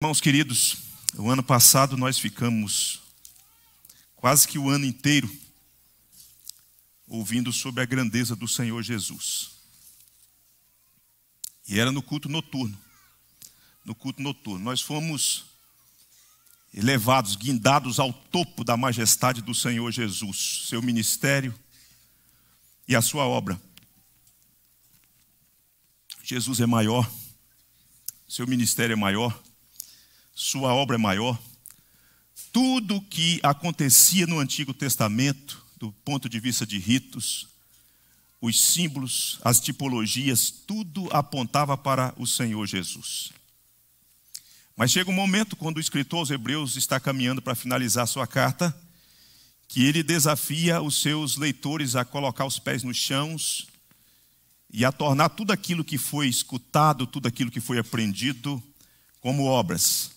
Irmãos queridos, o ano passado nós ficamos quase que o ano inteiro ouvindo sobre a grandeza do Senhor Jesus. E era no culto noturno. No culto noturno. Nós fomos elevados, guindados ao topo da majestade do Senhor Jesus, seu ministério e a sua obra. Jesus é maior, seu ministério é maior sua obra é maior. Tudo o que acontecia no Antigo Testamento, do ponto de vista de ritos, os símbolos, as tipologias, tudo apontava para o Senhor Jesus. Mas chega um momento quando o escritor aos Hebreus está caminhando para finalizar sua carta, que ele desafia os seus leitores a colocar os pés nos chãos e a tornar tudo aquilo que foi escutado, tudo aquilo que foi aprendido, como obras.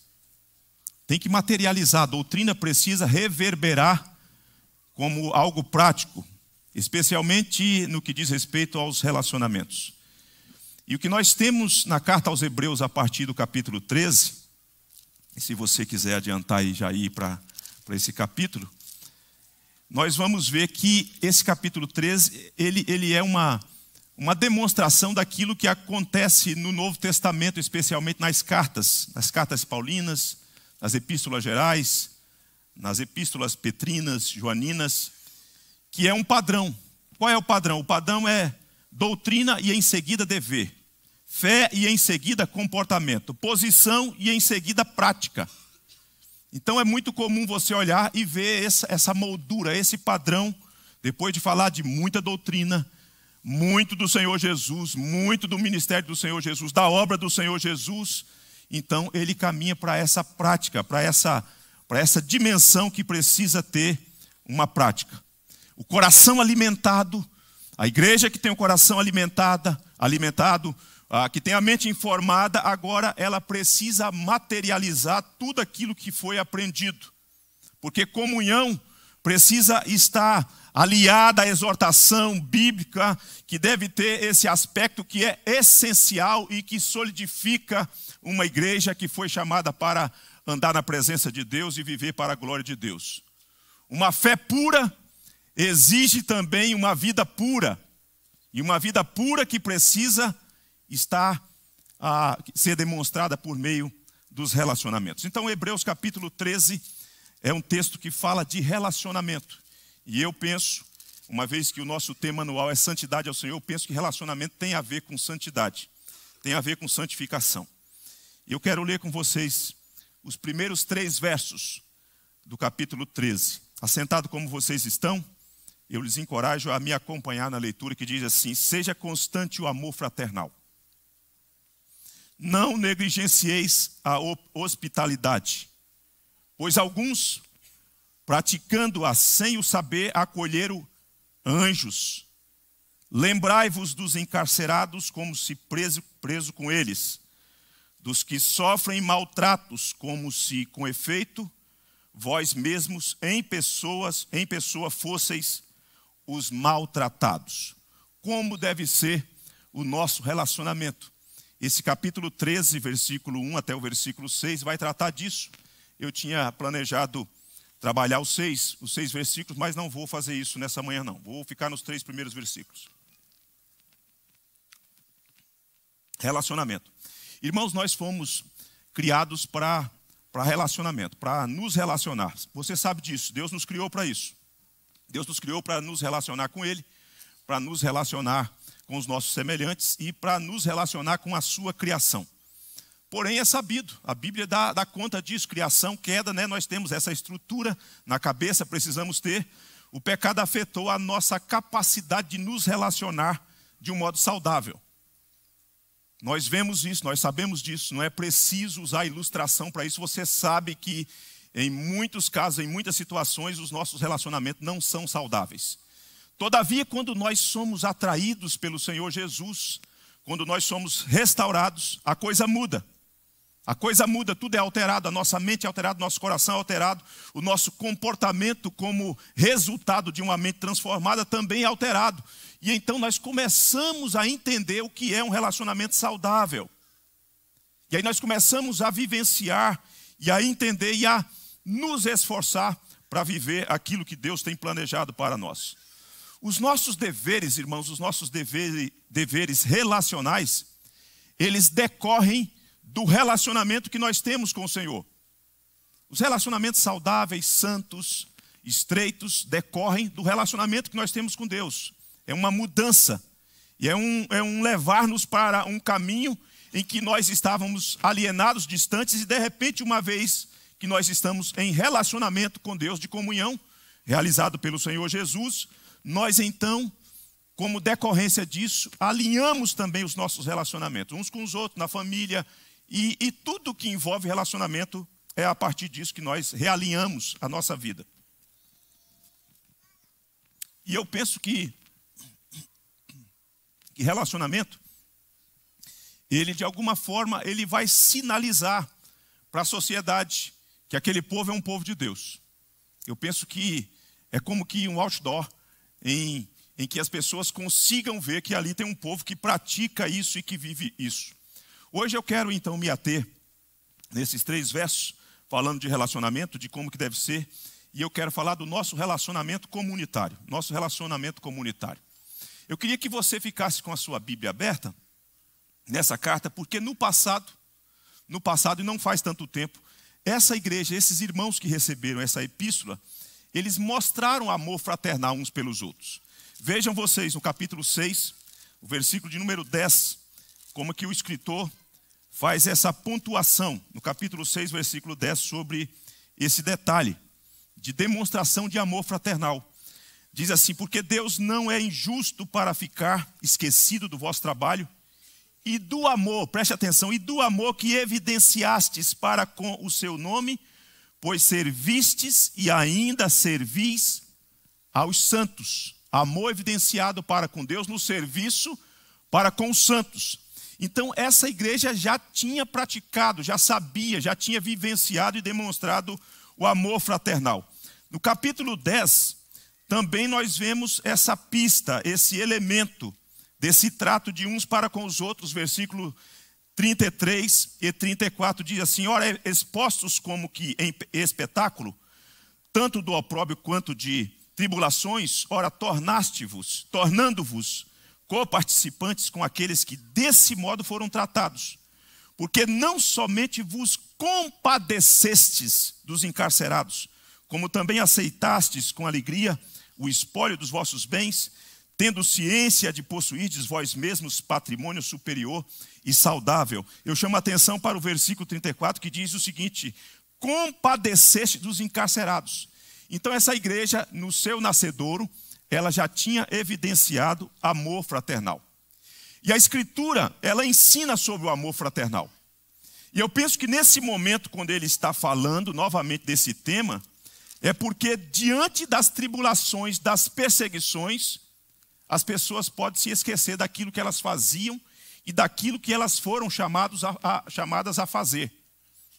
Tem que materializar, a doutrina precisa reverberar como algo prático, especialmente no que diz respeito aos relacionamentos. E o que nós temos na carta aos Hebreus, a partir do capítulo 13, se você quiser adiantar e já ir para esse capítulo, nós vamos ver que esse capítulo 13, ele, ele é uma, uma demonstração daquilo que acontece no Novo Testamento, especialmente nas cartas, nas cartas paulinas, nas epístolas gerais, nas epístolas petrinas, joaninas, que é um padrão. Qual é o padrão? O padrão é doutrina e em seguida dever, fé e em seguida comportamento, posição e em seguida prática. Então é muito comum você olhar e ver essa, essa moldura, esse padrão, depois de falar de muita doutrina, muito do Senhor Jesus, muito do ministério do Senhor Jesus, da obra do Senhor Jesus então ele caminha para essa prática, para essa, para essa dimensão que precisa ter uma prática. O coração alimentado, a igreja que tem o coração alimentada, alimentado, ah, que tem a mente informada, agora ela precisa materializar tudo aquilo que foi aprendido. Porque comunhão precisa estar aliada à exortação bíblica, que deve ter esse aspecto que é essencial e que solidifica uma igreja que foi chamada para andar na presença de Deus e viver para a glória de Deus. Uma fé pura exige também uma vida pura, e uma vida pura que precisa estar a ah, ser demonstrada por meio dos relacionamentos. Então, Hebreus capítulo 13 é um texto que fala de relacionamento. E eu penso, uma vez que o nosso tema anual é santidade ao Senhor, eu penso que relacionamento tem a ver com santidade, tem a ver com santificação. Eu quero ler com vocês os primeiros três versos do capítulo 13. Assentado como vocês estão, eu lhes encorajo a me acompanhar na leitura que diz assim: Seja constante o amor fraternal. Não negligencieis a hospitalidade, pois alguns praticando-a sem o saber, acolheram anjos. Lembrai-vos dos encarcerados como se preso, preso com eles, dos que sofrem maltratos, como se com efeito vós mesmos em pessoas, em pessoa fosseis os maltratados. Como deve ser o nosso relacionamento? Esse capítulo 13, versículo 1 até o versículo 6 vai tratar disso. Eu tinha planejado trabalhar os seis, os seis versículos, mas não vou fazer isso nessa manhã, não. Vou ficar nos três primeiros versículos. Relacionamento. Irmãos, nós fomos criados para para relacionamento, para nos relacionar. Você sabe disso, Deus nos criou para isso. Deus nos criou para nos relacionar com Ele, para nos relacionar com os nossos semelhantes e para nos relacionar com a sua criação. Porém, é sabido, a Bíblia dá, dá conta disso: criação, queda, né? nós temos essa estrutura na cabeça, precisamos ter. O pecado afetou a nossa capacidade de nos relacionar de um modo saudável. Nós vemos isso, nós sabemos disso, não é preciso usar ilustração para isso. Você sabe que, em muitos casos, em muitas situações, os nossos relacionamentos não são saudáveis. Todavia, quando nós somos atraídos pelo Senhor Jesus, quando nós somos restaurados, a coisa muda. A coisa muda, tudo é alterado, a nossa mente é alterada, nosso coração é alterado, o nosso comportamento como resultado de uma mente transformada também é alterado. E então nós começamos a entender o que é um relacionamento saudável. E aí nós começamos a vivenciar e a entender e a nos esforçar para viver aquilo que Deus tem planejado para nós. Os nossos deveres, irmãos, os nossos deveres, deveres relacionais, eles decorrem do relacionamento que nós temos com o Senhor. Os relacionamentos saudáveis, santos, estreitos, decorrem do relacionamento que nós temos com Deus. É uma mudança. E é um, é um levar-nos para um caminho em que nós estávamos alienados, distantes, e de repente, uma vez que nós estamos em relacionamento com Deus, de comunhão, realizado pelo Senhor Jesus, nós então, como decorrência disso, alinhamos também os nossos relacionamentos, uns com os outros, na família, e, e tudo que envolve relacionamento é a partir disso que nós realinhamos a nossa vida. E eu penso que, que relacionamento, ele de alguma forma, ele vai sinalizar para a sociedade que aquele povo é um povo de Deus. Eu penso que é como que um outdoor em, em que as pessoas consigam ver que ali tem um povo que pratica isso e que vive isso. Hoje eu quero então me ater nesses três versos, falando de relacionamento, de como que deve ser, e eu quero falar do nosso relacionamento comunitário, nosso relacionamento comunitário. Eu queria que você ficasse com a sua Bíblia aberta nessa carta, porque no passado, no passado e não faz tanto tempo, essa igreja, esses irmãos que receberam essa epístola, eles mostraram amor fraternal uns pelos outros. Vejam vocês no capítulo 6, o versículo de número 10, como que o escritor faz essa pontuação no capítulo 6, versículo 10, sobre esse detalhe de demonstração de amor fraternal. Diz assim: Porque Deus não é injusto para ficar esquecido do vosso trabalho e do amor, preste atenção, e do amor que evidenciastes para com o seu nome, pois servistes e ainda servis aos santos. Amor evidenciado para com Deus no serviço para com os santos. Então, essa igreja já tinha praticado, já sabia, já tinha vivenciado e demonstrado o amor fraternal. No capítulo 10, também nós vemos essa pista, esse elemento desse trato de uns para com os outros, versículo 33 e 34 diz assim: Ora, expostos como que em espetáculo, tanto do opróbrio quanto de tribulações, ora, tornaste-vos, tornando-vos coparticipantes com aqueles que desse modo foram tratados. Porque não somente vos compadecestes dos encarcerados, como também aceitastes com alegria o espólio dos vossos bens, tendo ciência de possuirdes vós mesmos patrimônio superior e saudável. Eu chamo a atenção para o versículo 34 que diz o seguinte: compadeceste dos encarcerados. Então, essa igreja, no seu nascedouro, ela já tinha evidenciado amor fraternal. E a escritura, ela ensina sobre o amor fraternal. E eu penso que nesse momento, quando ele está falando novamente desse tema, é porque diante das tribulações, das perseguições, as pessoas podem se esquecer daquilo que elas faziam e daquilo que elas foram chamados a, a, chamadas a fazer,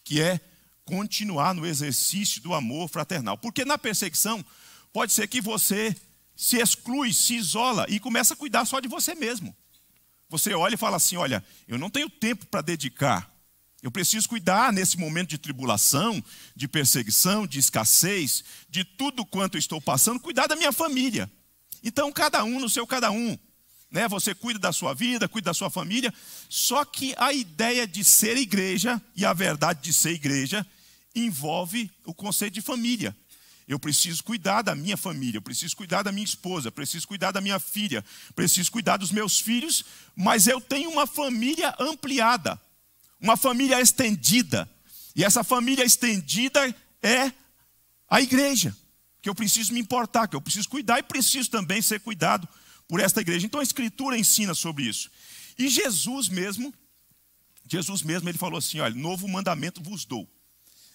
que é continuar no exercício do amor fraternal. Porque na perseguição, pode ser que você se exclui, se isola e começa a cuidar só de você mesmo. Você olha e fala assim: olha, eu não tenho tempo para dedicar. Eu preciso cuidar nesse momento de tribulação, de perseguição, de escassez, de tudo quanto eu estou passando, cuidar da minha família. Então, cada um no seu cada um. Né? Você cuida da sua vida, cuida da sua família. Só que a ideia de ser igreja e a verdade de ser igreja envolve o conceito de família. Eu preciso cuidar da minha família, eu preciso cuidar da minha esposa, preciso cuidar da minha filha, preciso cuidar dos meus filhos, mas eu tenho uma família ampliada, uma família estendida. E essa família estendida é a igreja, que eu preciso me importar, que eu preciso cuidar e preciso também ser cuidado por esta igreja. Então a escritura ensina sobre isso. E Jesus mesmo, Jesus mesmo, ele falou assim: olha, novo mandamento vos dou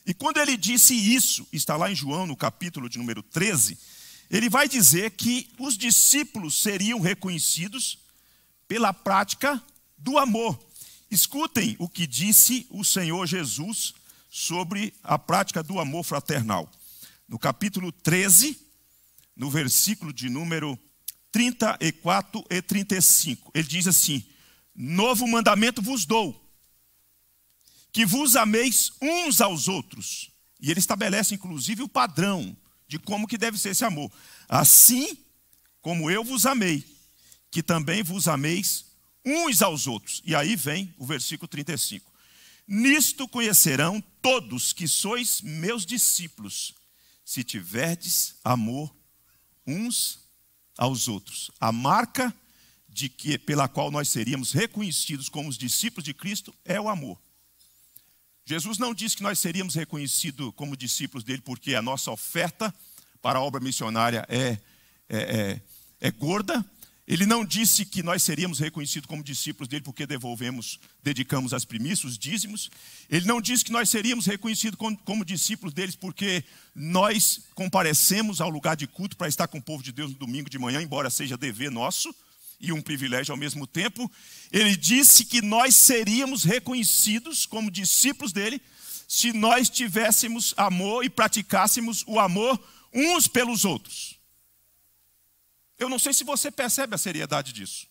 e quando ele disse isso, está lá em João, no capítulo de número 13, ele vai dizer que os discípulos seriam reconhecidos pela prática do amor. Escutem o que disse o Senhor Jesus sobre a prática do amor fraternal. No capítulo 13, no versículo de número 34 e 35, ele diz assim: Novo mandamento vos dou que vos ameis uns aos outros. E ele estabelece inclusive o padrão de como que deve ser esse amor. Assim como eu vos amei, que também vos ameis uns aos outros. E aí vem o versículo 35. Nisto conhecerão todos que sois meus discípulos, se tiverdes amor uns aos outros. A marca de que pela qual nós seríamos reconhecidos como os discípulos de Cristo é o amor. Jesus não disse que nós seríamos reconhecidos como discípulos dele, porque a nossa oferta para a obra missionária é, é, é, é gorda. Ele não disse que nós seríamos reconhecidos como discípulos dele, porque devolvemos, dedicamos as primícias, os dízimos. Ele não disse que nós seríamos reconhecidos como, como discípulos deles, porque nós comparecemos ao lugar de culto para estar com o povo de Deus no domingo de manhã, embora seja dever nosso e um privilégio ao mesmo tempo, ele disse que nós seríamos reconhecidos como discípulos dele se nós tivéssemos amor e praticássemos o amor uns pelos outros. Eu não sei se você percebe a seriedade disso.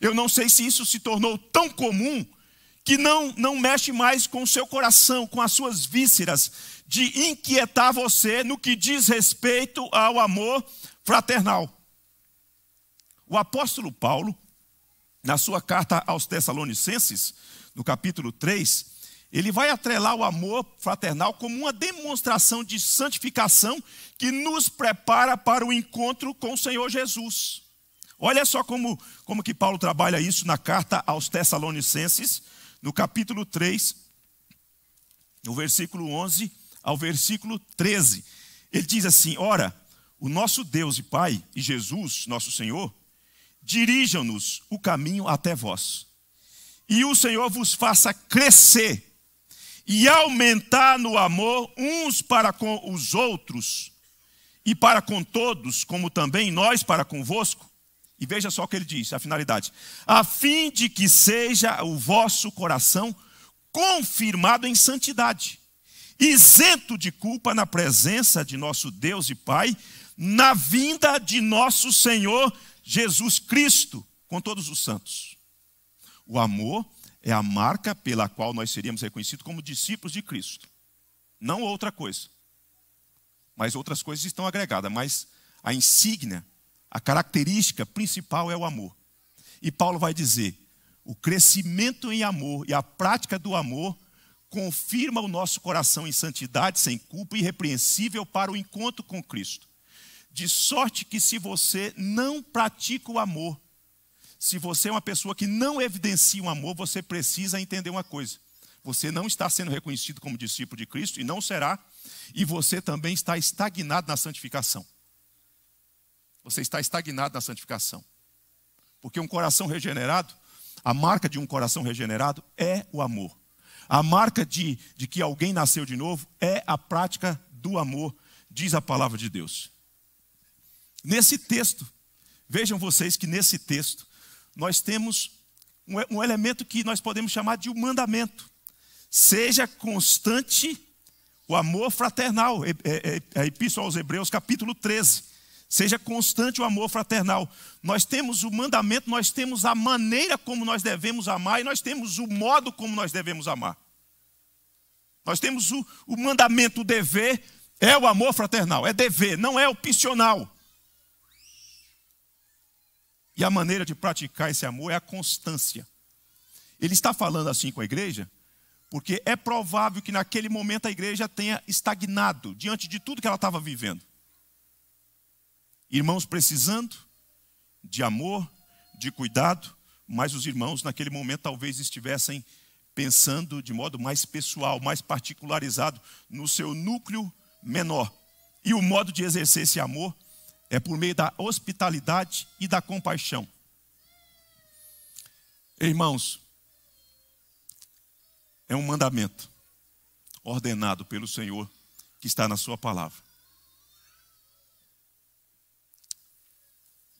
Eu não sei se isso se tornou tão comum que não, não mexe mais com o seu coração, com as suas vísceras, de inquietar você no que diz respeito ao amor fraternal. O apóstolo Paulo, na sua carta aos Tessalonicenses, no capítulo 3, ele vai atrelar o amor fraternal como uma demonstração de santificação que nos prepara para o encontro com o Senhor Jesus. Olha só como, como que Paulo trabalha isso na carta aos Tessalonicenses, no capítulo 3, no versículo 11 ao versículo 13. Ele diz assim: Ora, o nosso Deus e Pai e Jesus, nosso Senhor, dirijam-nos o caminho até vós. E o Senhor vos faça crescer e aumentar no amor uns para com os outros e para com todos, como também nós para convosco. E veja só o que ele diz, a finalidade: a fim de que seja o vosso coração confirmado em santidade, isento de culpa na presença de nosso Deus e Pai, na vinda de nosso Senhor Jesus Cristo com todos os santos. O amor é a marca pela qual nós seríamos reconhecidos como discípulos de Cristo. Não outra coisa. Mas outras coisas estão agregadas, mas a insígnia, a característica principal é o amor. E Paulo vai dizer: o crescimento em amor e a prática do amor confirma o nosso coração em santidade, sem culpa, irrepreensível para o encontro com Cristo. De sorte que se você não pratica o amor, se você é uma pessoa que não evidencia o um amor, você precisa entender uma coisa. Você não está sendo reconhecido como discípulo de Cristo e não será, e você também está estagnado na santificação. Você está estagnado na santificação. Porque um coração regenerado, a marca de um coração regenerado é o amor. A marca de, de que alguém nasceu de novo é a prática do amor, diz a palavra de Deus. Nesse texto, vejam vocês que nesse texto nós temos um elemento que nós podemos chamar de um mandamento. Seja constante o amor fraternal. A Epístola aos Hebreus, capítulo 13. Seja constante o amor fraternal. Nós temos o mandamento, nós temos a maneira como nós devemos amar e nós temos o modo como nós devemos amar. Nós temos o, o mandamento, o dever, é o amor fraternal, é dever, não é opcional. E a maneira de praticar esse amor é a constância. Ele está falando assim com a igreja, porque é provável que naquele momento a igreja tenha estagnado diante de tudo que ela estava vivendo. Irmãos precisando de amor, de cuidado, mas os irmãos naquele momento talvez estivessem pensando de modo mais pessoal, mais particularizado, no seu núcleo menor. E o modo de exercer esse amor é por meio da hospitalidade e da compaixão. Irmãos, é um mandamento ordenado pelo Senhor que está na Sua palavra.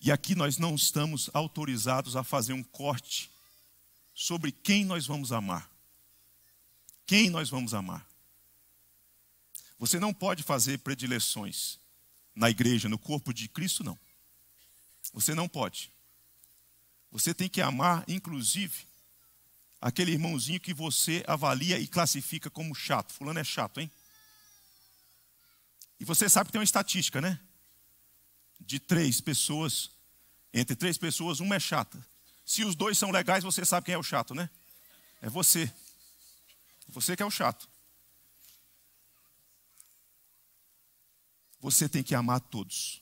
E aqui nós não estamos autorizados a fazer um corte sobre quem nós vamos amar. Quem nós vamos amar. Você não pode fazer predileções na igreja, no corpo de Cristo, não. Você não pode. Você tem que amar, inclusive, aquele irmãozinho que você avalia e classifica como chato. Fulano é chato, hein? E você sabe que tem uma estatística, né? De três pessoas, entre três pessoas, uma é chata. Se os dois são legais, você sabe quem é o chato, né? É você. Você que é o chato. você tem que amar todos.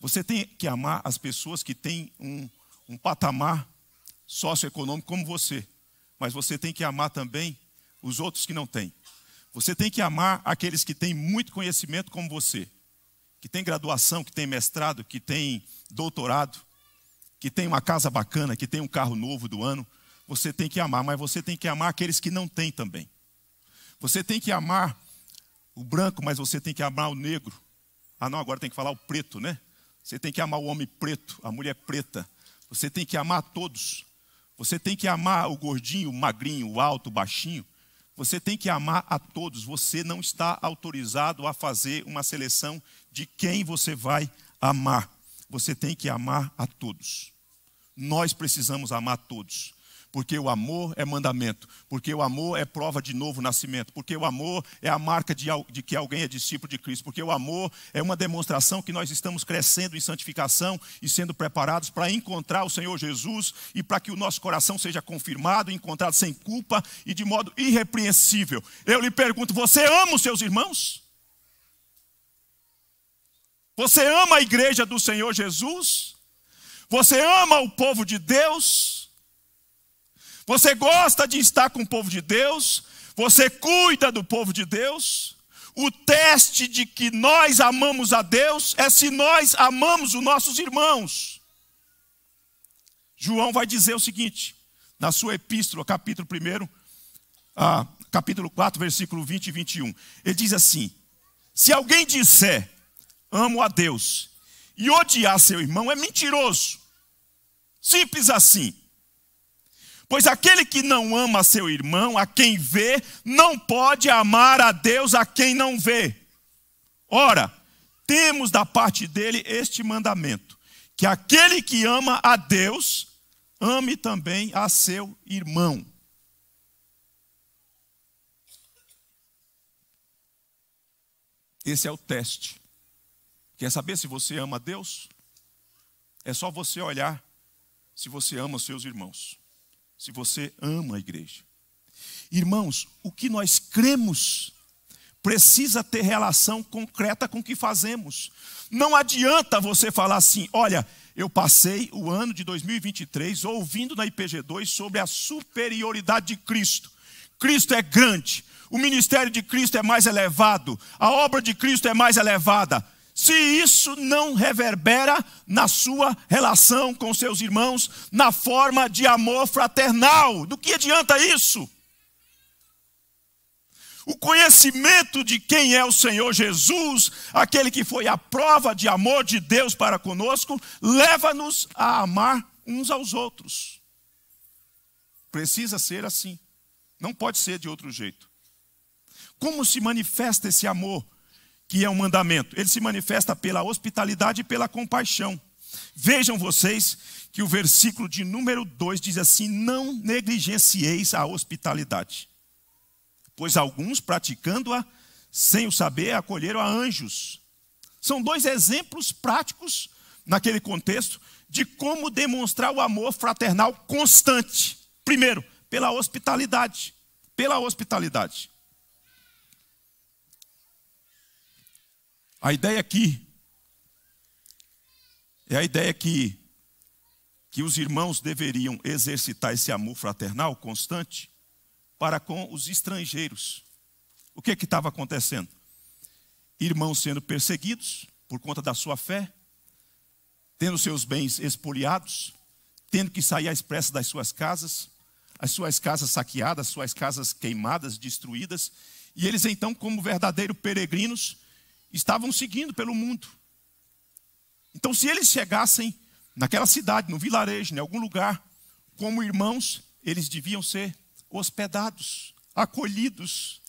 Você tem que amar as pessoas que têm um, um patamar socioeconômico como você, mas você tem que amar também os outros que não têm. Você tem que amar aqueles que têm muito conhecimento como você, que tem graduação, que tem mestrado, que tem doutorado, que tem uma casa bacana, que tem um carro novo do ano. Você tem que amar, mas você tem que amar aqueles que não têm também. Você tem que amar o branco, mas você tem que amar o negro. Ah, não, agora tem que falar o preto, né? Você tem que amar o homem preto, a mulher preta. Você tem que amar todos. Você tem que amar o gordinho, o magrinho, o alto, o baixinho. Você tem que amar a todos. Você não está autorizado a fazer uma seleção de quem você vai amar. Você tem que amar a todos. Nós precisamos amar todos porque o amor é mandamento, porque o amor é prova de novo nascimento, porque o amor é a marca de, de, que alguém é discípulo de Cristo, porque o amor é uma demonstração que nós estamos crescendo em santificação e sendo preparados para encontrar o Senhor Jesus e para que o nosso coração seja confirmado, encontrado sem culpa e de modo irrepreensível. Eu lhe pergunto: você ama os seus irmãos? Você ama a igreja do Senhor Jesus? Você ama o povo de Deus? Você gosta de estar com o povo de Deus? Você cuida do povo de Deus? O teste de que nós amamos a Deus é se nós amamos os nossos irmãos. João vai dizer o seguinte, na sua epístola, capítulo 1, ah, capítulo 4, versículo 20 e 21. Ele diz assim: Se alguém disser, amo a Deus, e odiar seu irmão, é mentiroso. Simples assim. Pois aquele que não ama seu irmão, a quem vê, não pode amar a Deus a quem não vê. Ora, temos da parte dele este mandamento: que aquele que ama a Deus, ame também a seu irmão. Esse é o teste. Quer saber se você ama a Deus? É só você olhar se você ama os seus irmãos se você ama a igreja. Irmãos, o que nós cremos precisa ter relação concreta com o que fazemos. Não adianta você falar assim: olha, eu passei o ano de 2023 ouvindo na IPG2 sobre a superioridade de Cristo. Cristo é grande, o ministério de Cristo é mais elevado, a obra de Cristo é mais elevada se isso não reverbera na sua relação com seus irmãos, na forma de amor fraternal. Do que adianta isso? O conhecimento de quem é o Senhor Jesus, aquele que foi a prova de amor de Deus para conosco, leva-nos a amar uns aos outros. Precisa ser assim. Não pode ser de outro jeito. Como se manifesta esse amor? que é um mandamento. Ele se manifesta pela hospitalidade e pela compaixão. Vejam vocês que o versículo de número 2 diz assim: Não negligencieis a hospitalidade, pois alguns, praticando-a sem o saber, acolheram a anjos. São dois exemplos práticos, naquele contexto, de como demonstrar o amor fraternal constante. Primeiro, pela hospitalidade. Pela hospitalidade. A ideia aqui é a ideia que, que os irmãos deveriam exercitar esse amor fraternal constante para com os estrangeiros. O que é estava acontecendo? Irmãos sendo perseguidos por conta da sua fé, tendo seus bens expoliados, tendo que sair às pressas das suas casas, as suas casas saqueadas, as suas casas queimadas, destruídas, e eles então, como verdadeiros peregrinos, estavam seguindo pelo mundo. Então, se eles chegassem naquela cidade, no vilarejo, em algum lugar, como irmãos, eles deviam ser hospedados, acolhidos.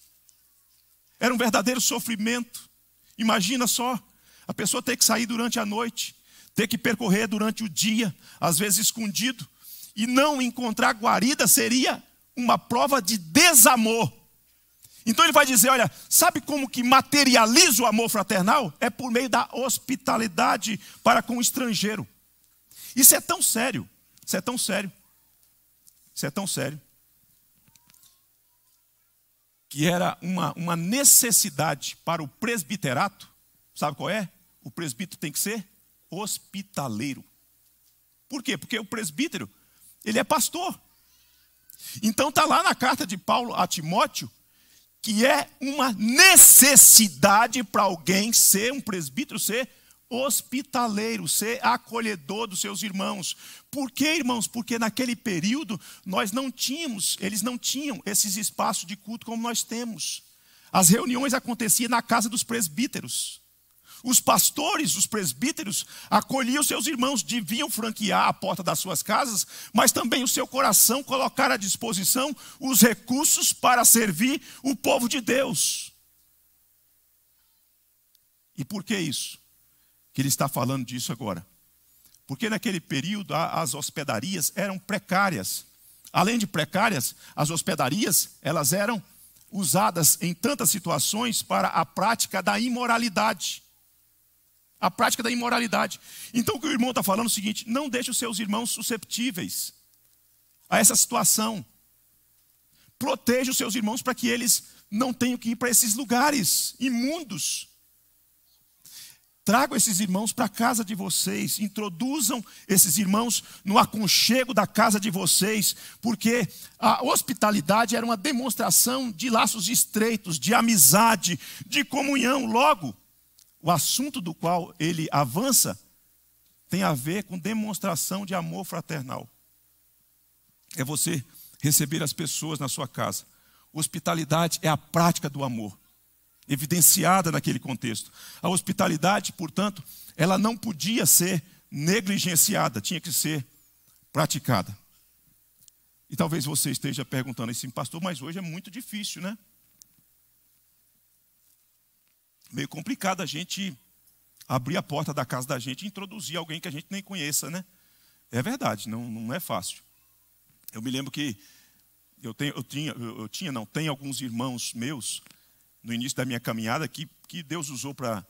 Era um verdadeiro sofrimento. Imagina só, a pessoa ter que sair durante a noite, ter que percorrer durante o dia, às vezes escondido, e não encontrar guarida seria uma prova de desamor então ele vai dizer: olha, sabe como que materializa o amor fraternal? É por meio da hospitalidade para com o estrangeiro. Isso é tão sério, isso é tão sério, isso é tão sério, que era uma, uma necessidade para o presbiterato, sabe qual é? O presbítero tem que ser hospitaleiro. Por quê? Porque o presbítero, ele é pastor. Então está lá na carta de Paulo a Timóteo que é uma necessidade para alguém ser um presbítero, ser hospitaleiro, ser acolhedor dos seus irmãos. Por que, irmãos? Porque naquele período nós não tínhamos, eles não tinham esses espaços de culto como nós temos. As reuniões aconteciam na casa dos presbíteros. Os pastores, os presbíteros, acolhiam seus irmãos, deviam franquear a porta das suas casas, mas também o seu coração colocar à disposição os recursos para servir o povo de Deus. E por que isso? Que ele está falando disso agora. Porque naquele período as hospedarias eram precárias. Além de precárias, as hospedarias, elas eram usadas em tantas situações para a prática da imoralidade. A prática da imoralidade. Então o que o irmão está falando é o seguinte: não deixe os seus irmãos susceptíveis a essa situação. Proteja os seus irmãos para que eles não tenham que ir para esses lugares imundos. Traga esses irmãos para a casa de vocês, introduzam esses irmãos no aconchego da casa de vocês, porque a hospitalidade era uma demonstração de laços estreitos, de amizade, de comunhão. Logo, o assunto do qual ele avança tem a ver com demonstração de amor fraternal. É você receber as pessoas na sua casa. Hospitalidade é a prática do amor, evidenciada naquele contexto. A hospitalidade, portanto, ela não podia ser negligenciada, tinha que ser praticada. E talvez você esteja perguntando assim, pastor, mas hoje é muito difícil, né? meio complicado a gente abrir a porta da casa da gente e introduzir alguém que a gente nem conheça, né? É verdade, não, não é fácil. Eu me lembro que eu, tenho, eu tinha, eu, eu tinha, não, tem alguns irmãos meus no início da minha caminhada que, que Deus usou para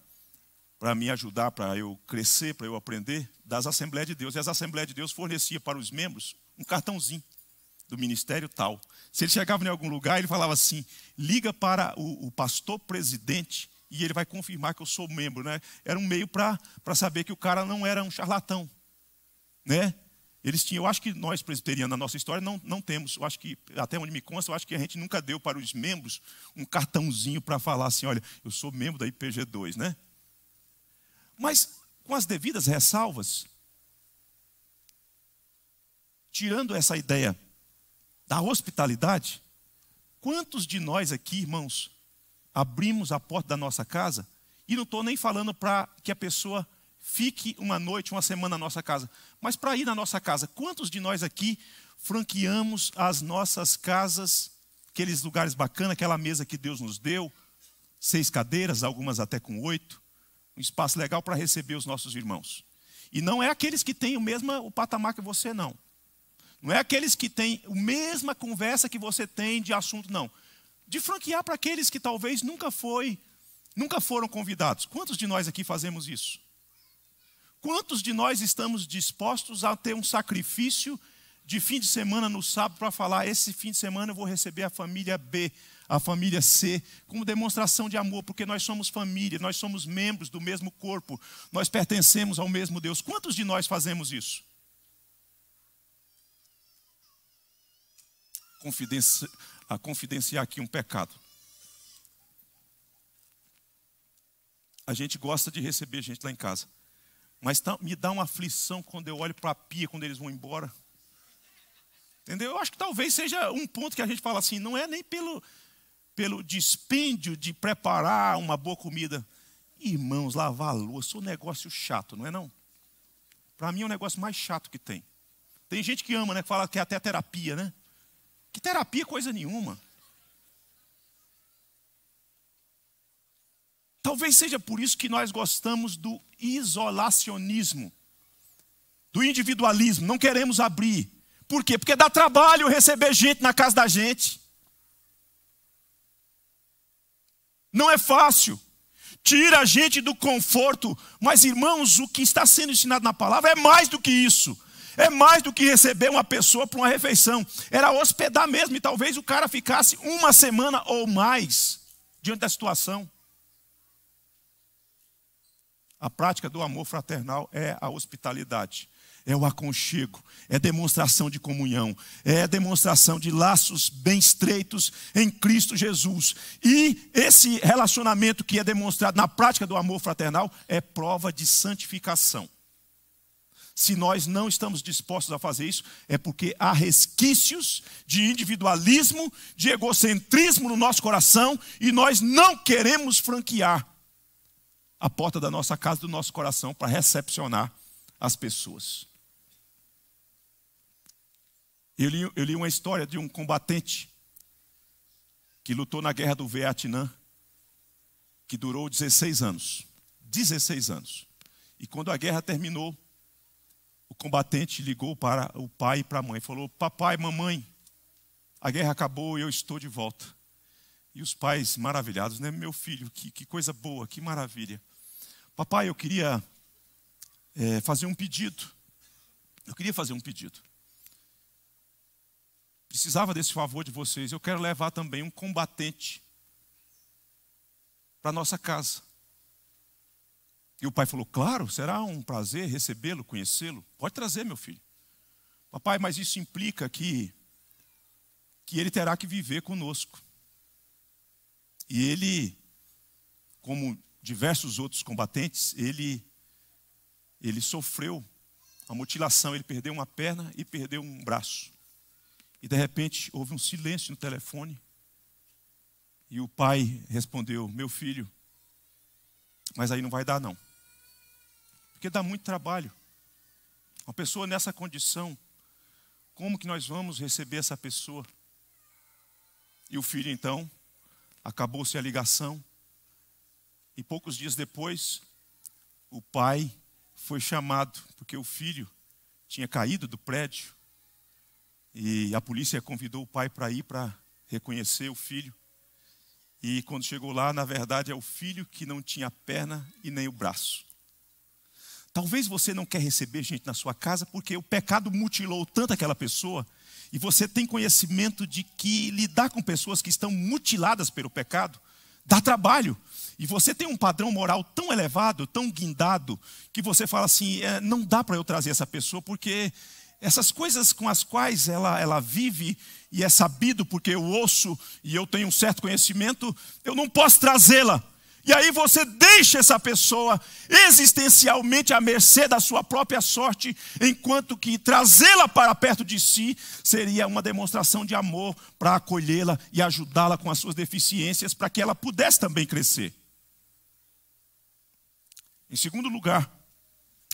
para me ajudar, para eu crescer, para eu aprender, das Assembleias de Deus. E as Assembleias de Deus fornecia para os membros um cartãozinho do ministério tal. Se ele chegava em algum lugar, ele falava assim: liga para o, o pastor presidente e ele vai confirmar que eu sou membro, né? Era um meio para saber que o cara não era um charlatão, né? Eles tinham, eu acho que nós presbiterianos na nossa história não, não temos, eu acho que até onde me consta, eu acho que a gente nunca deu para os membros um cartãozinho para falar assim, olha, eu sou membro da IPG2, né? Mas com as devidas ressalvas, tirando essa ideia da hospitalidade, quantos de nós aqui, irmãos, abrimos a porta da nossa casa, e não estou nem falando para que a pessoa fique uma noite, uma semana na nossa casa, mas para ir na nossa casa. Quantos de nós aqui franqueamos as nossas casas, aqueles lugares bacanas, aquela mesa que Deus nos deu, seis cadeiras, algumas até com oito, um espaço legal para receber os nossos irmãos. E não é aqueles que têm o mesmo o patamar que você, não. Não é aqueles que têm a mesma conversa que você tem de assunto, não de franquear para aqueles que talvez nunca foi, nunca foram convidados. Quantos de nós aqui fazemos isso? Quantos de nós estamos dispostos a ter um sacrifício de fim de semana no sábado para falar: esse fim de semana eu vou receber a família B, a família C, como demonstração de amor, porque nós somos família, nós somos membros do mesmo corpo, nós pertencemos ao mesmo Deus. Quantos de nós fazemos isso? Confidência, a confidenciar aqui um pecado. A gente gosta de receber gente lá em casa. Mas tá, me dá uma aflição quando eu olho para a pia quando eles vão embora. Entendeu? Eu acho que talvez seja um ponto que a gente fala assim, não é nem pelo, pelo dispêndio de preparar uma boa comida. Irmãos, lavar a louça, o é um negócio chato, não é não? Para mim é o um negócio mais chato que tem. Tem gente que ama, né? Que fala que é até terapia, né? Que terapia, coisa nenhuma. Talvez seja por isso que nós gostamos do isolacionismo, do individualismo, não queremos abrir. Por quê? Porque dá trabalho receber gente na casa da gente. Não é fácil. Tira a gente do conforto. Mas, irmãos, o que está sendo ensinado na palavra é mais do que isso. É mais do que receber uma pessoa para uma refeição. Era hospedar mesmo, e talvez o cara ficasse uma semana ou mais diante da situação. A prática do amor fraternal é a hospitalidade, é o aconchego, é demonstração de comunhão, é demonstração de laços bem estreitos em Cristo Jesus. E esse relacionamento que é demonstrado na prática do amor fraternal é prova de santificação. Se nós não estamos dispostos a fazer isso, é porque há resquícios de individualismo, de egocentrismo no nosso coração e nós não queremos franquear a porta da nossa casa, do nosso coração, para recepcionar as pessoas. Eu li, eu li uma história de um combatente que lutou na guerra do Vietnã, que durou 16 anos. 16 anos. E quando a guerra terminou, o combatente ligou para o pai e para a mãe. Falou: Papai, mamãe, a guerra acabou e eu estou de volta. E os pais maravilhados, né? Meu filho, que, que coisa boa, que maravilha. Papai, eu queria é, fazer um pedido. Eu queria fazer um pedido. Precisava desse favor de vocês. Eu quero levar também um combatente para nossa casa. E o pai falou: Claro, será um prazer recebê-lo, conhecê-lo. Pode trazer, meu filho. Papai, mas isso implica que, que ele terá que viver conosco. E ele, como diversos outros combatentes, ele, ele sofreu a mutilação, ele perdeu uma perna e perdeu um braço. E de repente houve um silêncio no telefone. E o pai respondeu: Meu filho, mas aí não vai dar não. Porque dá muito trabalho. Uma pessoa nessa condição, como que nós vamos receber essa pessoa? E o filho então, acabou-se a ligação. E poucos dias depois, o pai foi chamado, porque o filho tinha caído do prédio. E a polícia convidou o pai para ir para reconhecer o filho. E quando chegou lá, na verdade, é o filho que não tinha perna e nem o braço. Talvez você não quer receber gente na sua casa porque o pecado mutilou tanto aquela pessoa e você tem conhecimento de que lidar com pessoas que estão mutiladas pelo pecado dá trabalho. E você tem um padrão moral tão elevado, tão guindado, que você fala assim: é, não dá para eu trazer essa pessoa, porque essas coisas com as quais ela, ela vive e é sabido porque eu ouço e eu tenho um certo conhecimento, eu não posso trazê-la, e aí você deixa essa pessoa existencialmente à mercê da sua própria sorte, enquanto que trazê-la para perto de si seria uma demonstração de amor para acolhê-la e ajudá-la com as suas deficiências, para que ela pudesse também crescer. Em segundo lugar,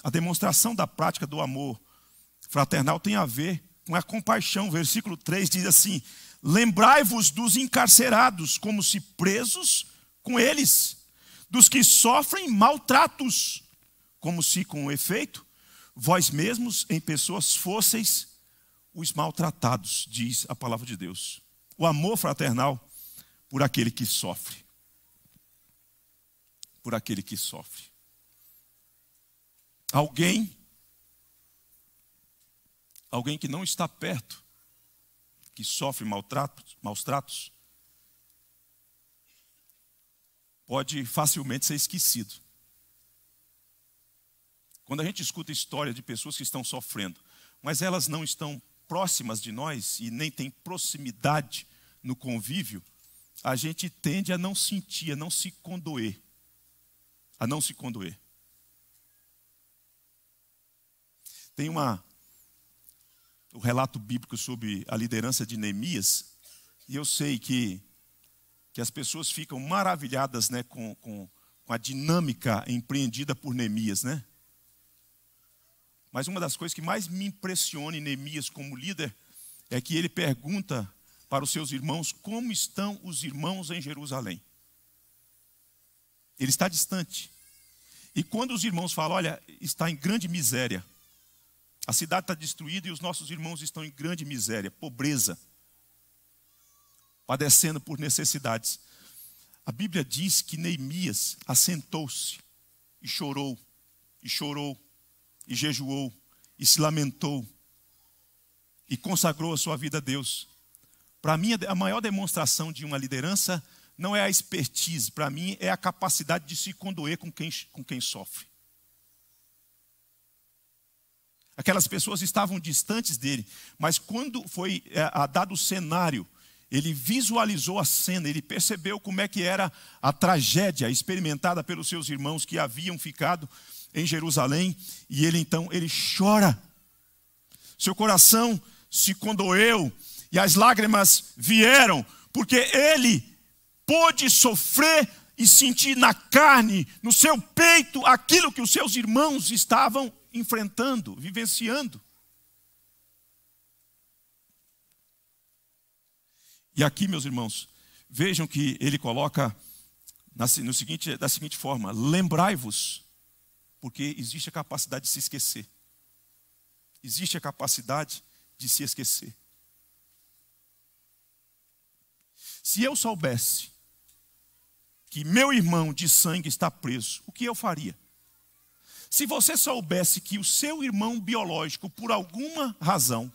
a demonstração da prática do amor fraternal tem a ver com a compaixão. Versículo 3 diz assim: Lembrai-vos dos encarcerados, como se presos com eles dos que sofrem maltratos, como se com efeito vós mesmos em pessoas fosseis os maltratados, diz a palavra de Deus. O amor fraternal por aquele que sofre. Por aquele que sofre. Alguém alguém que não está perto, que sofre maltratos, maus tratos, pode facilmente ser esquecido. Quando a gente escuta histórias de pessoas que estão sofrendo, mas elas não estão próximas de nós e nem têm proximidade no convívio, a gente tende a não sentir, a não se condoer. A não se condoer. Tem uma o um relato bíblico sobre a liderança de Neemias, e eu sei que que as pessoas ficam maravilhadas né, com, com, com a dinâmica empreendida por Neemias, né? Mas uma das coisas que mais me impressiona em Neemias como líder é que ele pergunta para os seus irmãos como estão os irmãos em Jerusalém. Ele está distante. E quando os irmãos falam, olha, está em grande miséria. A cidade está destruída e os nossos irmãos estão em grande miséria, pobreza padecendo por necessidades. A Bíblia diz que Neemias assentou-se e chorou, e chorou, e jejuou, e se lamentou, e consagrou a sua vida a Deus. Para mim, a maior demonstração de uma liderança não é a expertise, para mim é a capacidade de se condoer com quem, com quem sofre. Aquelas pessoas estavam distantes dele, mas quando foi é, dado o cenário ele visualizou a cena, ele percebeu como é que era a tragédia experimentada pelos seus irmãos que haviam ficado em Jerusalém, e ele então ele chora. Seu coração se condoeu e as lágrimas vieram, porque ele pôde sofrer e sentir na carne, no seu peito, aquilo que os seus irmãos estavam enfrentando, vivenciando. E aqui, meus irmãos, vejam que ele coloca no seguinte, da seguinte forma: lembrai-vos, porque existe a capacidade de se esquecer. Existe a capacidade de se esquecer. Se eu soubesse que meu irmão de sangue está preso, o que eu faria? Se você soubesse que o seu irmão biológico, por alguma razão,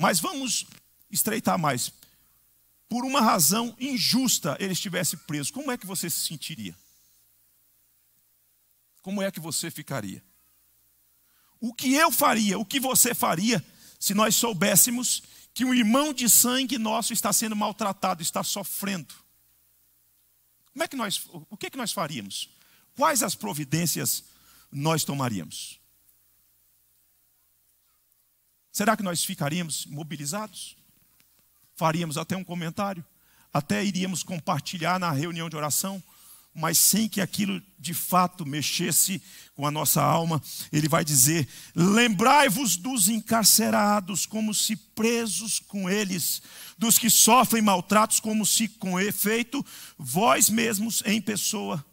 mas vamos estreitar mais. Por uma razão injusta ele estivesse preso, como é que você se sentiria? Como é que você ficaria? O que eu faria, o que você faria, se nós soubéssemos que um irmão de sangue nosso está sendo maltratado, está sofrendo? Como é que nós, o que é que nós faríamos? Quais as providências nós tomaríamos? Será que nós ficaríamos mobilizados? Faríamos até um comentário? Até iríamos compartilhar na reunião de oração? mas sem que aquilo de fato mexesse com a nossa alma, ele vai dizer: Lembrai-vos dos encarcerados, como se presos com eles, dos que sofrem maltratos, como se com efeito vós mesmos em pessoa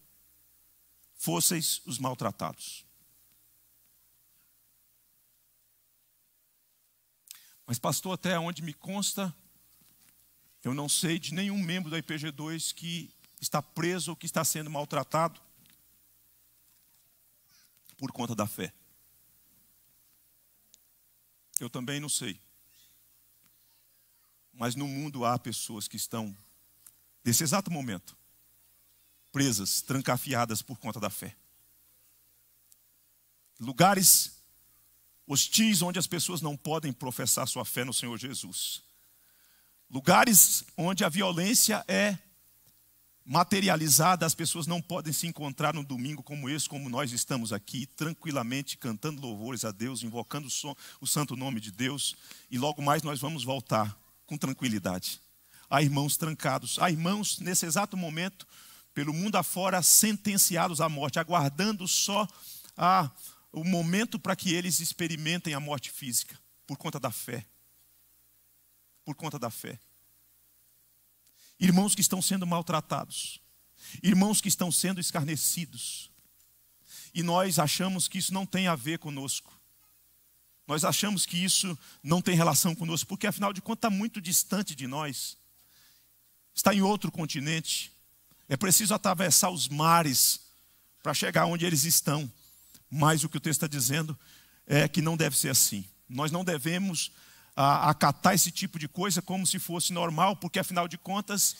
fosseis os maltratados. Mas, pastor, até onde me consta, eu não sei de nenhum membro da IPG2 que está preso ou que está sendo maltratado por conta da fé. Eu também não sei. Mas no mundo há pessoas que estão, nesse exato momento, presas, trancafiadas por conta da fé. Lugares hostis onde as pessoas não podem professar sua fé no Senhor Jesus. Lugares onde a violência é materializada, as pessoas não podem se encontrar num domingo como esse, como nós estamos aqui, tranquilamente cantando louvores a Deus, invocando o, som, o santo nome de Deus, e logo mais nós vamos voltar com tranquilidade. Há irmãos trancados, há irmãos nesse exato momento, pelo mundo afora, sentenciados à morte, aguardando só a o momento para que eles experimentem a morte física, por conta da fé. Por conta da fé. Irmãos que estão sendo maltratados, irmãos que estão sendo escarnecidos, e nós achamos que isso não tem a ver conosco. Nós achamos que isso não tem relação conosco, porque afinal de contas está muito distante de nós, está em outro continente. É preciso atravessar os mares para chegar onde eles estão. Mas o que o texto está dizendo é que não deve ser assim. Nós não devemos ah, acatar esse tipo de coisa como se fosse normal, porque afinal de contas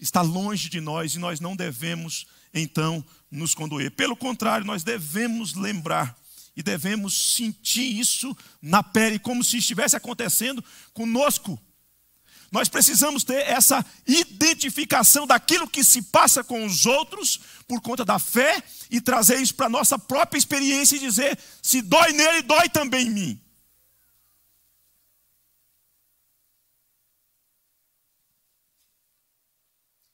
está longe de nós e nós não devemos então nos condoer. Pelo contrário, nós devemos lembrar e devemos sentir isso na pele, como se estivesse acontecendo conosco nós precisamos ter essa identificação daquilo que se passa com os outros por conta da fé e trazer isso para a nossa própria experiência e dizer: se dói nele, dói também em mim.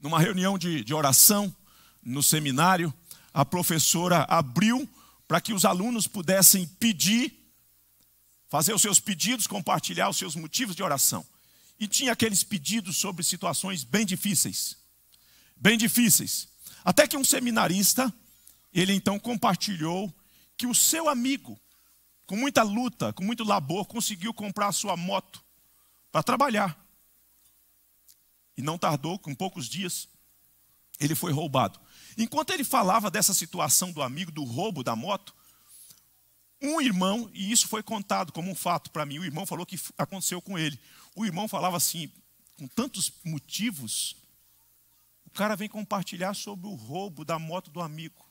Numa reunião de, de oração, no seminário, a professora abriu para que os alunos pudessem pedir, fazer os seus pedidos, compartilhar os seus motivos de oração. E tinha aqueles pedidos sobre situações bem difíceis. Bem difíceis. Até que um seminarista, ele então compartilhou que o seu amigo, com muita luta, com muito labor, conseguiu comprar a sua moto para trabalhar. E não tardou, com poucos dias, ele foi roubado. Enquanto ele falava dessa situação do amigo, do roubo da moto, um irmão, e isso foi contado como um fato para mim, o irmão falou que aconteceu com ele. O irmão falava assim, com tantos motivos, o cara vem compartilhar sobre o roubo da moto do amigo.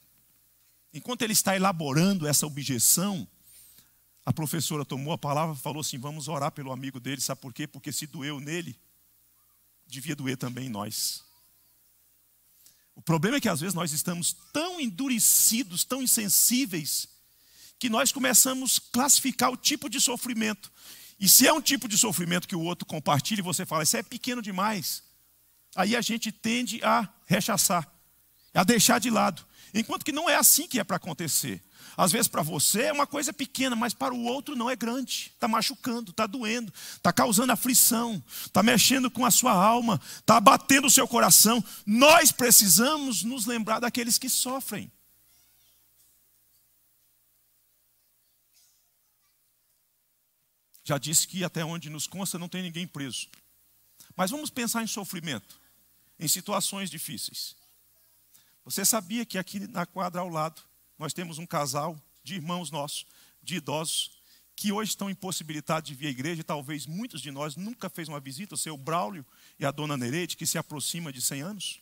Enquanto ele está elaborando essa objeção, a professora tomou a palavra e falou assim: vamos orar pelo amigo dele, sabe por quê? Porque se doeu nele, devia doer também em nós. O problema é que às vezes nós estamos tão endurecidos, tão insensíveis, que nós começamos a classificar o tipo de sofrimento. E se é um tipo de sofrimento que o outro compartilha e você fala, isso é pequeno demais, aí a gente tende a rechaçar, a deixar de lado. Enquanto que não é assim que é para acontecer. Às vezes para você é uma coisa pequena, mas para o outro não é grande. Está machucando, está doendo, está causando aflição, está mexendo com a sua alma, está batendo o seu coração. Nós precisamos nos lembrar daqueles que sofrem. Já disse que até onde nos consta não tem ninguém preso. Mas vamos pensar em sofrimento, em situações difíceis. Você sabia que aqui na quadra ao lado nós temos um casal de irmãos nossos, de idosos, que hoje estão impossibilitados de vir à igreja, e talvez muitos de nós nunca fez uma visita, o seu Braulio e a dona Nereide, que se aproxima de 100 anos,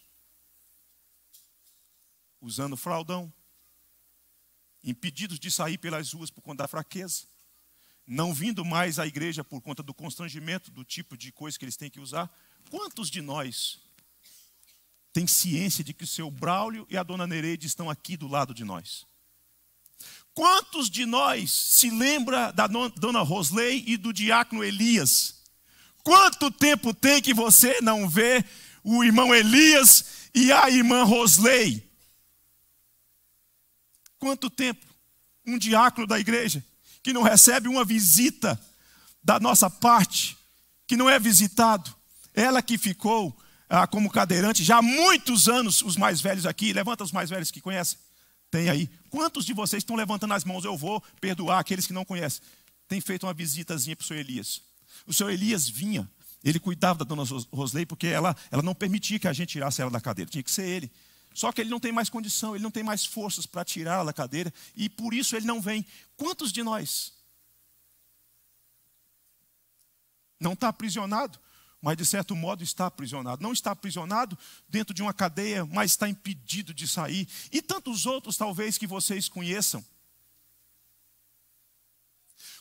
usando fraldão, impedidos de sair pelas ruas por conta da fraqueza, não vindo mais à igreja por conta do constrangimento do tipo de coisa que eles têm que usar, quantos de nós tem ciência de que o seu Braulio e a dona Nereide estão aqui do lado de nós? Quantos de nós se lembra da dona Rosley e do diácono Elias? Quanto tempo tem que você não vê o irmão Elias e a irmã Rosley? Quanto tempo? Um diácono da igreja? que não recebe uma visita da nossa parte, que não é visitado. Ela que ficou ah, como cadeirante já há muitos anos, os mais velhos aqui, levanta os mais velhos que conhecem. Tem aí. Quantos de vocês estão levantando as mãos? Eu vou perdoar aqueles que não conhecem. Tem feito uma visitazinha para o senhor Elias. O senhor Elias vinha, ele cuidava da dona Rosley, porque ela, ela não permitia que a gente tirasse ela da cadeira, tinha que ser ele. Só que ele não tem mais condição, ele não tem mais forças para tirá-la da cadeira e por isso ele não vem. Quantos de nós não está aprisionado, mas de certo modo está aprisionado? Não está aprisionado dentro de uma cadeia, mas está impedido de sair. E tantos outros, talvez, que vocês conheçam.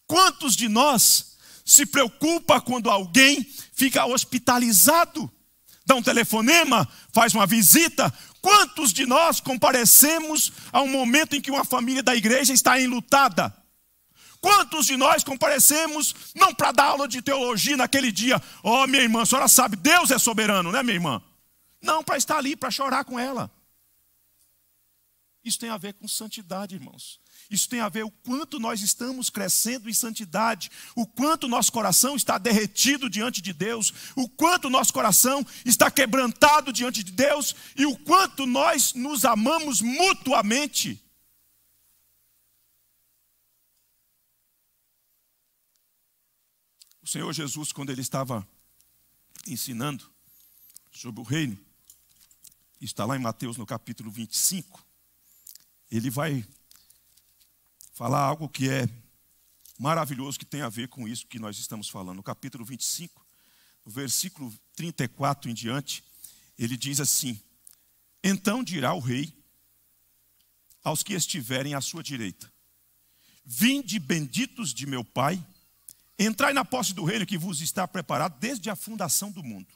Quantos de nós se preocupa quando alguém fica hospitalizado? Dá um telefonema, faz uma visita, Quantos de nós comparecemos a um momento em que uma família da igreja está enlutada? Quantos de nós comparecemos não para dar aula de teologia naquele dia? Oh, minha irmã, a senhora sabe, Deus é soberano, né, minha irmã? Não, para estar ali, para chorar com ela. Isso tem a ver com santidade, irmãos. Isso tem a ver o quanto nós estamos crescendo em santidade, o quanto nosso coração está derretido diante de Deus, o quanto nosso coração está quebrantado diante de Deus e o quanto nós nos amamos mutuamente. O Senhor Jesus, quando ele estava ensinando sobre o reino, está lá em Mateus no capítulo 25, ele vai falar algo que é maravilhoso, que tem a ver com isso que nós estamos falando. No capítulo 25, no versículo 34 em diante, ele diz assim: Então dirá o rei aos que estiverem à sua direita: Vinde benditos de meu pai, entrai na posse do reino que vos está preparado desde a fundação do mundo.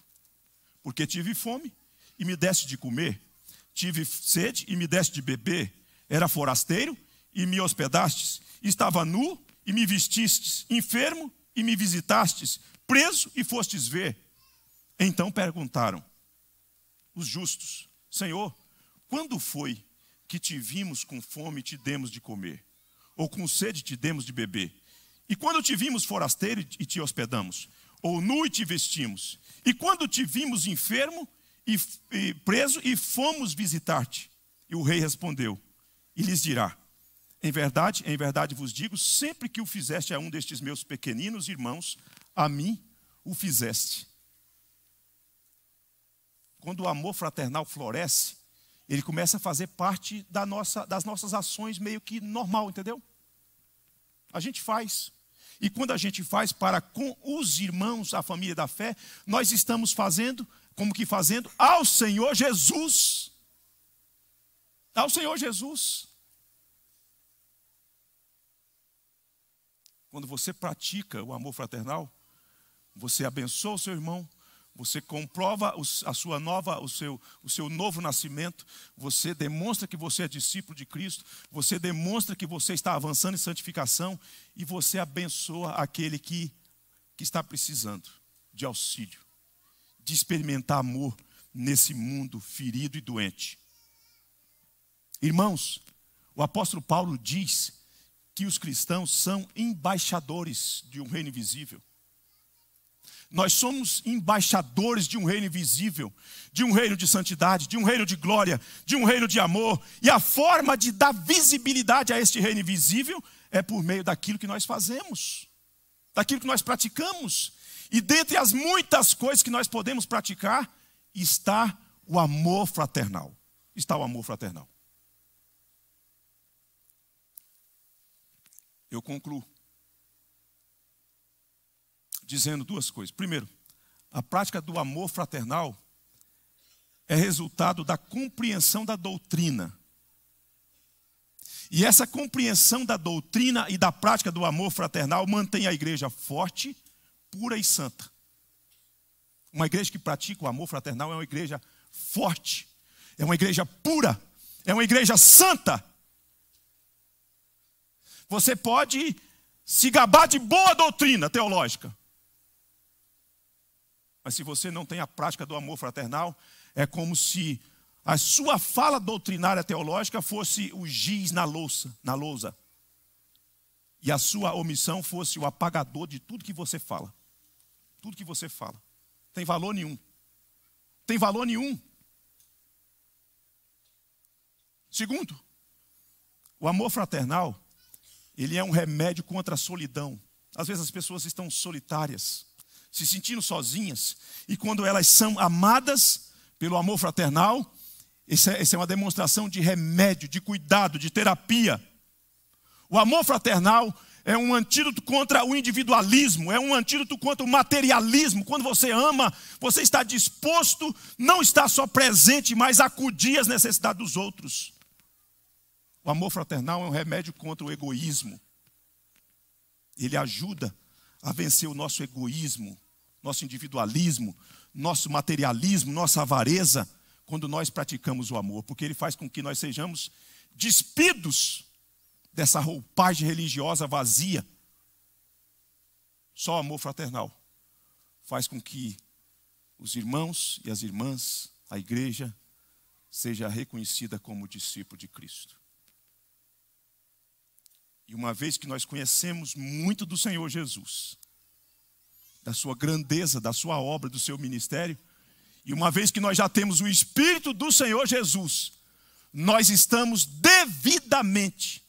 Porque tive fome e me deste de comer, tive sede e me deste de beber, era forasteiro e me hospedastes, estava nu e me vestistes, enfermo e me visitastes, preso e fostes ver. Então perguntaram os justos: Senhor, quando foi que te vimos com fome e te demos de comer? Ou com sede te demos de beber? E quando te vimos forasteiro e te hospedamos? Ou nu e te vestimos? E quando te vimos enfermo e, e preso e fomos visitar-te? E o rei respondeu: E lhes dirá: em verdade, em verdade vos digo, sempre que o fizeste a um destes meus pequeninos irmãos, a mim o fizeste. Quando o amor fraternal floresce, ele começa a fazer parte da nossa, das nossas ações meio que normal, entendeu? A gente faz. E quando a gente faz para com os irmãos, a família da fé, nós estamos fazendo, como que fazendo, ao Senhor Jesus. Ao Senhor Jesus. Quando você pratica o amor fraternal, você abençoa o seu irmão, você comprova a sua nova, o seu, o seu novo nascimento, você demonstra que você é discípulo de Cristo, você demonstra que você está avançando em santificação e você abençoa aquele que, que está precisando de auxílio, de experimentar amor nesse mundo ferido e doente. Irmãos, o apóstolo Paulo diz que os cristãos são embaixadores de um reino invisível. Nós somos embaixadores de um reino invisível, de um reino de santidade, de um reino de glória, de um reino de amor. E a forma de dar visibilidade a este reino invisível é por meio daquilo que nós fazemos, daquilo que nós praticamos. E dentre as muitas coisas que nós podemos praticar, está o amor fraternal. Está o amor fraternal. Eu concluo dizendo duas coisas. Primeiro, a prática do amor fraternal é resultado da compreensão da doutrina. E essa compreensão da doutrina e da prática do amor fraternal mantém a igreja forte, pura e santa. Uma igreja que pratica o amor fraternal é uma igreja forte, é uma igreja pura, é uma igreja santa, você pode se gabar de boa doutrina teológica. Mas se você não tem a prática do amor fraternal, é como se a sua fala doutrinária teológica fosse o giz na louça, na lousa. E a sua omissão fosse o apagador de tudo que você fala. Tudo que você fala. Tem valor nenhum. Tem valor nenhum. Segundo, o amor fraternal ele é um remédio contra a solidão. Às vezes as pessoas estão solitárias, se sentindo sozinhas, e quando elas são amadas pelo amor fraternal, essa é, é uma demonstração de remédio, de cuidado, de terapia. O amor fraternal é um antídoto contra o individualismo, é um antídoto contra o materialismo. Quando você ama, você está disposto, não está só presente, mas acudir às necessidades dos outros. O amor fraternal é um remédio contra o egoísmo. Ele ajuda a vencer o nosso egoísmo, nosso individualismo, nosso materialismo, nossa avareza, quando nós praticamos o amor, porque ele faz com que nós sejamos despidos dessa roupagem religiosa vazia. Só o amor fraternal faz com que os irmãos e as irmãs, a igreja, seja reconhecida como discípulo de Cristo. E uma vez que nós conhecemos muito do Senhor Jesus, da sua grandeza, da sua obra, do seu ministério, e uma vez que nós já temos o Espírito do Senhor Jesus, nós estamos devidamente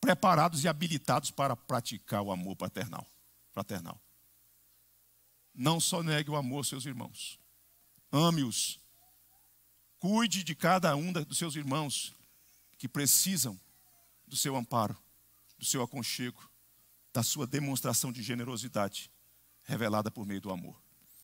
preparados e habilitados para praticar o amor paternal, fraternal. Não só negue o amor aos seus irmãos, ame-os, cuide de cada um dos seus irmãos que precisam do seu amparo, do seu aconchego, da sua demonstração de generosidade revelada por meio do amor.